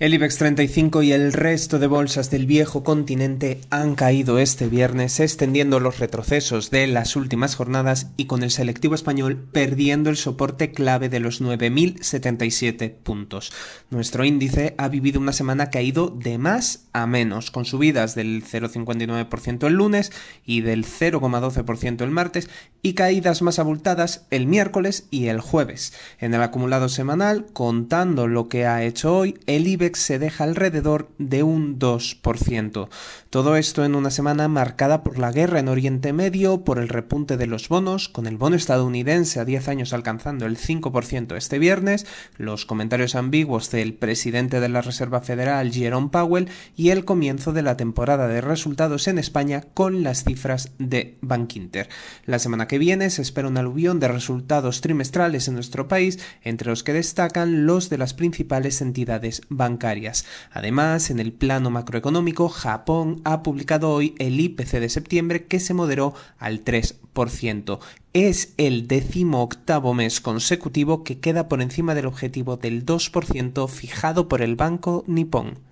El IBEX 35 y el resto de bolsas del viejo continente han caído este viernes, extendiendo los retrocesos de las últimas jornadas y con el selectivo español perdiendo el soporte clave de los 9.077 puntos. Nuestro índice ha vivido una semana caído de más a menos, con subidas del 0,59% el lunes y del 0,12% el martes y caídas más abultadas el miércoles y el jueves. En el acumulado semanal, contando lo que ha hecho hoy, el IBEX se deja alrededor de un 2%. Todo esto en una semana marcada por la guerra en Oriente Medio, por el repunte de los bonos, con el bono estadounidense a 10 años alcanzando el 5% este viernes, los comentarios ambiguos del presidente de la Reserva Federal, Jerome Powell, y el comienzo de la temporada de resultados en España con las cifras de Bankinter. La semana que viene se espera un aluvión de resultados trimestrales en nuestro país, entre los que destacan los de las principales entidades bancarias Además, en el plano macroeconómico, Japón ha publicado hoy el IPC de septiembre que se moderó al 3%. Es el octavo mes consecutivo que queda por encima del objetivo del 2% fijado por el Banco Nippon.